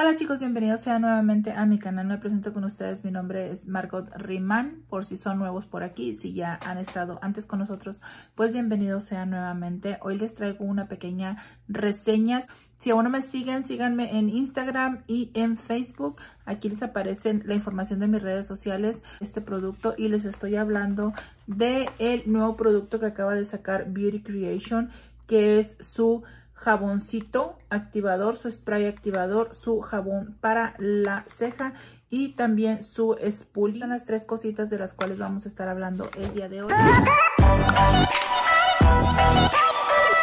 Hola chicos, bienvenidos sea nuevamente a mi canal. Me presento con ustedes. Mi nombre es Margot Riman Por si son nuevos por aquí, si ya han estado antes con nosotros, pues bienvenidos sean nuevamente. Hoy les traigo una pequeña reseña. Si aún no me siguen, síganme en Instagram y en Facebook. Aquí les aparece la información de mis redes sociales, este producto. Y les estoy hablando de el nuevo producto que acaba de sacar Beauty Creation, que es su jaboncito activador, su spray activador, su jabón para la ceja y también su spoolie. Son las tres cositas de las cuales vamos a estar hablando el día de hoy.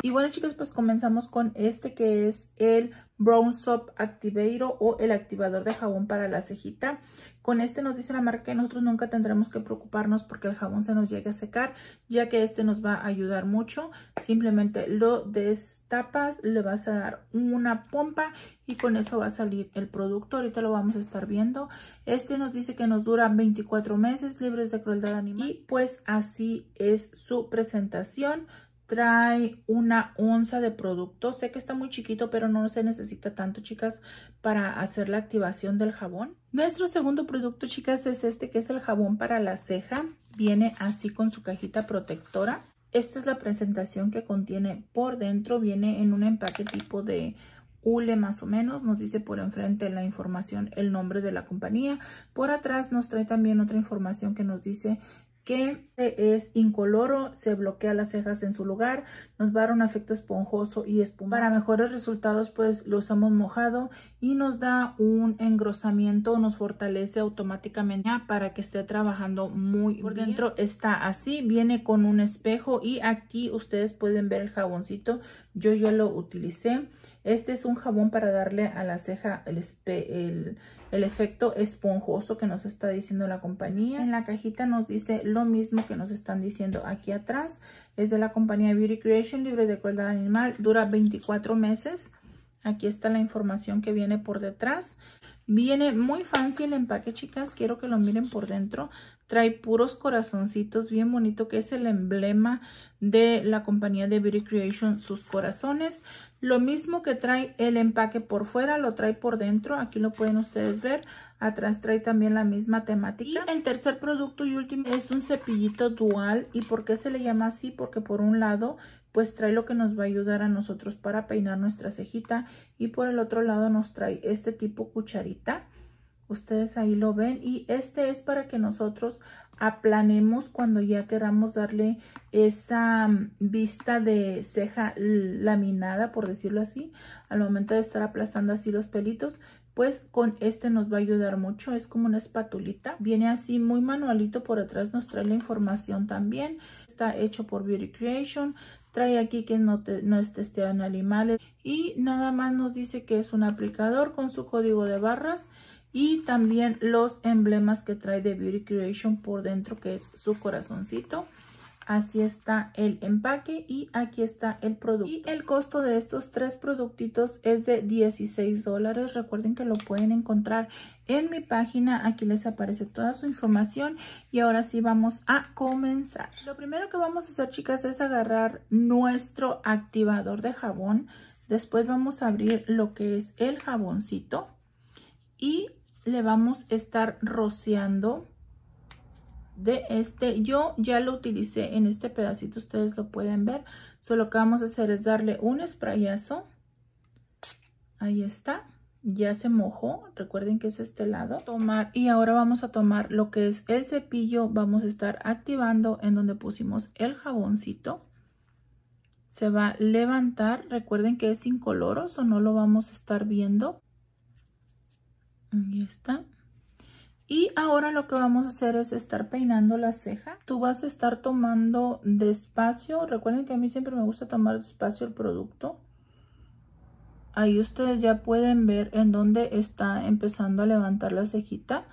Y bueno chicas, pues comenzamos con este que es el Brown Soap Activator o el activador de jabón para la cejita. Con este nos dice la marca que nosotros nunca tendremos que preocuparnos porque el jabón se nos llegue a secar, ya que este nos va a ayudar mucho. Simplemente lo destapas, le vas a dar una pompa y con eso va a salir el producto. Ahorita lo vamos a estar viendo. Este nos dice que nos dura 24 meses libres de crueldad animal. Y pues así es su presentación trae una onza de producto. Sé que está muy chiquito, pero no se necesita tanto, chicas, para hacer la activación del jabón. Nuestro segundo producto, chicas, es este que es el jabón para la ceja. Viene así con su cajita protectora. Esta es la presentación que contiene por dentro. Viene en un empaque tipo de hule más o menos. Nos dice por enfrente la información, el nombre de la compañía. Por atrás nos trae también otra información que nos dice que este es incoloro, se bloquea las cejas en su lugar, nos va a dar un efecto esponjoso y espumoso. Para mejores resultados, pues lo usamos mojado y nos da un engrosamiento, nos fortalece automáticamente para que esté trabajando muy Por dentro está así, viene con un espejo y aquí ustedes pueden ver el jaboncito, yo ya lo utilicé. Este es un jabón para darle a la ceja el, efecto esponjoso que nos está diciendo la compañía. En la cajita nos dice lo mismo que nos están diciendo aquí atrás. Es de la compañía Beauty Creation, libre de crueldad animal. Dura 24 meses. Aquí está la información que viene por detrás. Viene muy fancy el empaque, chicas. Quiero que lo miren por dentro. Trae puros corazoncitos, bien bonito, que es el emblema de la compañía de Beauty Creation, sus corazones. Lo mismo que trae el empaque por fuera, lo trae por dentro. Aquí lo pueden ustedes ver. Atrás trae también la misma temática. el tercer producto y último es un cepillito dual. ¿Y por qué se le llama así? Porque por un lado pues trae lo que nos va a ayudar a nosotros para peinar nuestra cejita y por el otro lado nos trae este tipo cucharita ustedes ahí lo ven y este es para que nosotros aplanemos cuando ya queramos darle esa mm, vista de ceja laminada, por decirlo así, al momento de estar aplastando así los pelitos, pues con este nos va a ayudar mucho, es como una espatulita, viene así muy manualito, por atrás nos trae la información también, está hecho por Beauty Creation, trae aquí que no, no es testeado en animales y nada más nos dice que es un aplicador con su código de barras, y también los emblemas que trae de Beauty Creation por dentro que es su corazoncito. Así está el empaque y aquí está el producto. Y el costo de estos tres productitos es de 16 dólares. Recuerden que lo pueden encontrar en mi página. Aquí les aparece toda su información. Y ahora sí vamos a comenzar. Lo primero que vamos a hacer, chicas, es agarrar nuestro activador de jabón. Después vamos a abrir lo que es el jaboncito. Y le vamos a estar rociando de este. Yo ya lo utilicé en este pedacito, ustedes lo pueden ver. Solo que vamos a hacer es darle un sprayazo. Ahí está. Ya se mojó. Recuerden que es este lado. Tomar, y ahora vamos a tomar lo que es el cepillo. Vamos a estar activando en donde pusimos el jaboncito. Se va a levantar. Recuerden que es incoloro, o no lo vamos a estar viendo está. Y ahora lo que vamos a hacer es estar peinando la ceja. Tú vas a estar tomando despacio. Recuerden que a mí siempre me gusta tomar despacio el producto. Ahí ustedes ya pueden ver en dónde está empezando a levantar la cejita.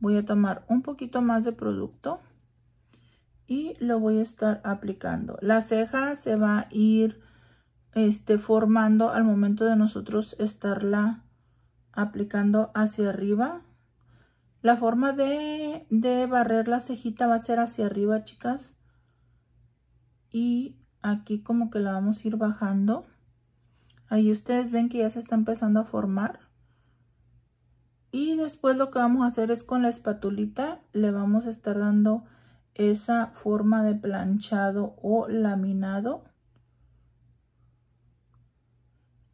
Voy a tomar un poquito más de producto y lo voy a estar aplicando. La ceja se va a ir este, formando al momento de nosotros estarla aplicando hacia arriba. La forma de, de barrer la cejita va a ser hacia arriba, chicas. Y aquí como que la vamos a ir bajando. Ahí ustedes ven que ya se está empezando a formar. Y después lo que vamos a hacer es con la espatulita le vamos a estar dando esa forma de planchado o laminado.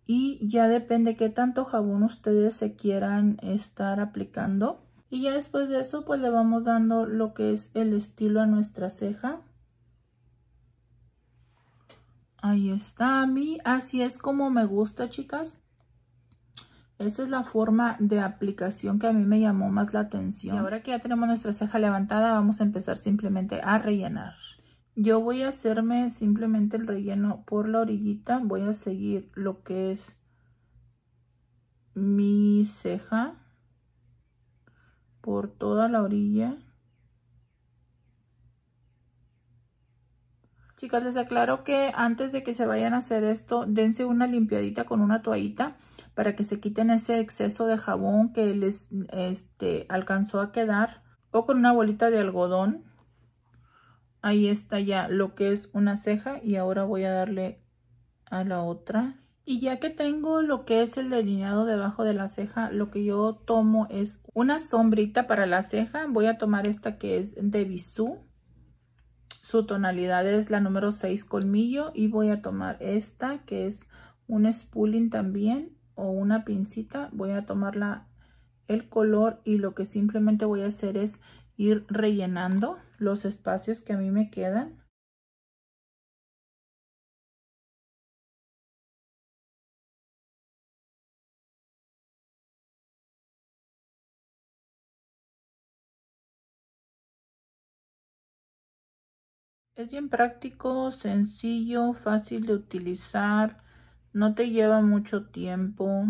y ya depende qué tanto jabón ustedes se quieran estar aplicando. Y ya después de eso pues le vamos dando lo que es el estilo a nuestra ceja. Ahí está, a mí así es como me gusta chicas. Esa es la forma de aplicación que a mí me llamó más la atención. Y ahora que ya tenemos nuestra ceja levantada, vamos a empezar simplemente a rellenar yo voy a hacerme simplemente el relleno por la orillita voy a seguir lo que es mi ceja por toda la orilla chicas les aclaro que antes de que se vayan a hacer esto dense una limpiadita con una toallita para que se quiten ese exceso de jabón que les este, alcanzó a quedar o con una bolita de algodón ahí está ya lo que es una ceja y ahora voy a darle a la otra y ya que tengo lo que es el delineado debajo de la ceja, lo que yo tomo es una sombrita para la ceja. Voy a tomar esta que es de Bisú. Su tonalidad es la número 6 colmillo. Y voy a tomar esta que es un spooling también o una pincita. Voy a tomar el color y lo que simplemente voy a hacer es ir rellenando los espacios que a mí me quedan. Es bien práctico, sencillo, fácil de utilizar, no te lleva mucho tiempo.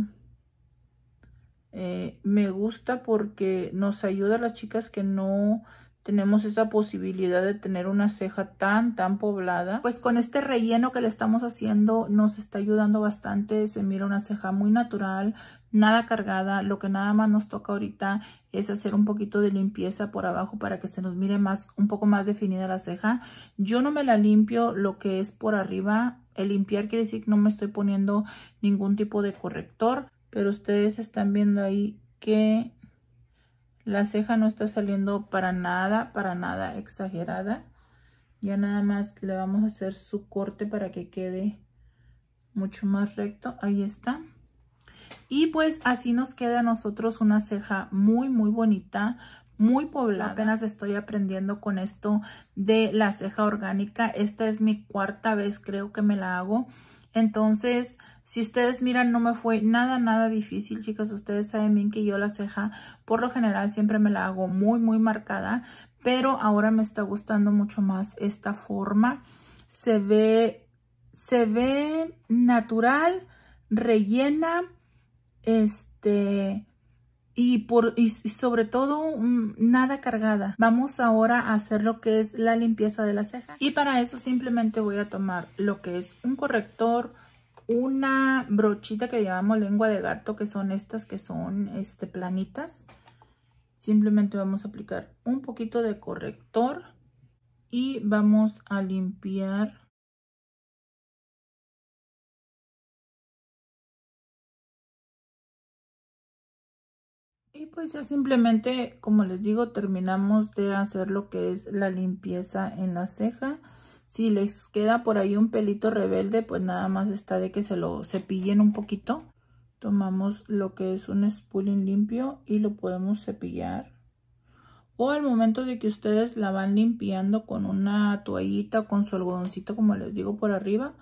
Eh, me gusta porque nos ayuda a las chicas que no tenemos esa posibilidad de tener una ceja tan, tan poblada. Pues con este relleno que le estamos haciendo nos está ayudando bastante. Se mira una ceja muy natural, nada cargada. Lo que nada más nos toca ahorita es hacer un poquito de limpieza por abajo para que se nos mire más, un poco más definida la ceja. Yo no me la limpio lo que es por arriba. El limpiar quiere decir que no me estoy poniendo ningún tipo de corrector pero ustedes están viendo ahí que la ceja no está saliendo para nada, para nada exagerada. Ya nada más le vamos a hacer su corte para que quede mucho más recto. Ahí está. Y pues así nos queda a nosotros una ceja muy, muy bonita, muy poblada. Apenas estoy aprendiendo con esto de la ceja orgánica. Esta es mi cuarta vez creo que me la hago. Entonces si ustedes miran, no me fue nada, nada difícil, chicas. Ustedes saben bien que yo la ceja, por lo general, siempre me la hago muy, muy marcada. Pero ahora me está gustando mucho más esta forma. Se ve, se ve natural, rellena, este... Y, por, y sobre todo mm, nada cargada. Vamos ahora a hacer lo que es la limpieza de la ceja. Y para eso simplemente voy a tomar lo que es un corrector, una brochita que llamamos lengua de gato, que son estas que son este, planitas. Simplemente vamos a aplicar un poquito de corrector y vamos a limpiar Y pues ya simplemente, como les digo, terminamos de hacer lo que es la limpieza en la ceja. Si les queda por ahí un pelito rebelde, pues nada más está de que se lo cepillen un poquito. Tomamos lo que es un spooling limpio y lo podemos cepillar. O al momento de que ustedes la van limpiando con una toallita con su algodoncito, como les digo por arriba,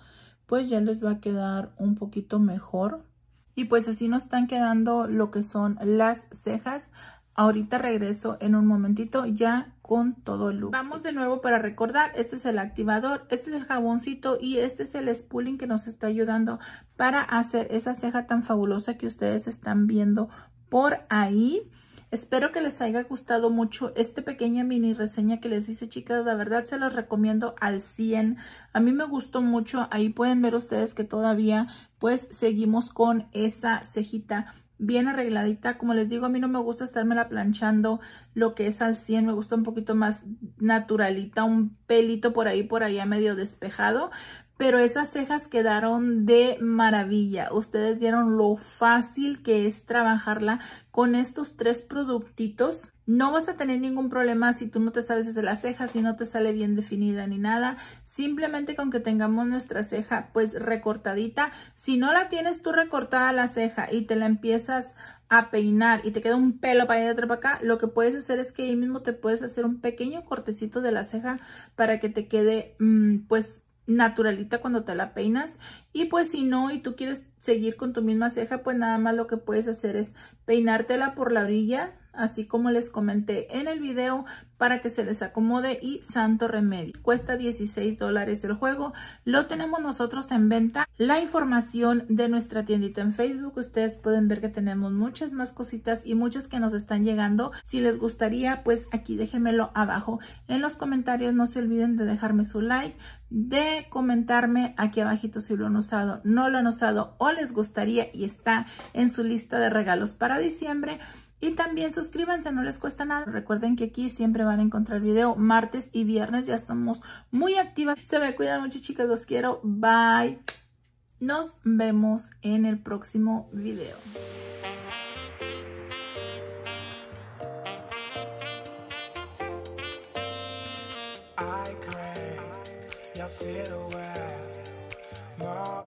pues ya les va a quedar un poquito mejor. Y pues así nos están quedando lo que son las cejas. Ahorita regreso en un momentito ya con todo el look. Vamos de nuevo para recordar, este es el activador, este es el jaboncito y este es el spooling que nos está ayudando para hacer esa ceja tan fabulosa que ustedes están viendo por ahí. Espero que les haya gustado mucho esta pequeña mini reseña que les hice, chicas. La verdad, se los recomiendo al 100. A mí me gustó mucho. Ahí pueden ver ustedes que todavía, pues, seguimos con esa cejita bien arregladita. Como les digo, a mí no me gusta estármela planchando lo que es al 100. Me gusta un poquito más naturalita, un pelito por ahí, por allá medio despejado pero esas cejas quedaron de maravilla. Ustedes vieron lo fácil que es trabajarla con estos tres productitos. No vas a tener ningún problema si tú no te sabes de las cejas, si no te sale bien definida ni nada. Simplemente con que tengamos nuestra ceja pues recortadita. Si no la tienes tú recortada la ceja y te la empiezas a peinar y te queda un pelo para de atrás para acá, lo que puedes hacer es que ahí mismo te puedes hacer un pequeño cortecito de la ceja para que te quede mm, pues naturalita cuando te la peinas y pues si no y tú quieres seguir con tu misma ceja pues nada más lo que puedes hacer es peinártela por la orilla así como les comenté en el video para que se les acomode y santo remedio. Cuesta 16 dólares el juego. Lo tenemos nosotros en venta. La información de nuestra tiendita en Facebook. Ustedes pueden ver que tenemos muchas más cositas y muchas que nos están llegando. Si les gustaría, pues aquí déjenmelo abajo. En los comentarios no se olviden de dejarme su like, de comentarme aquí abajito si lo han usado, no lo han usado o les gustaría y está en su lista de regalos para diciembre. Y también suscríbanse, no les cuesta nada. Recuerden que aquí siempre van a encontrar video martes y viernes. Ya estamos muy activas. Se me cuidan mucho, chicas. Los quiero. Bye. Nos vemos en el próximo video.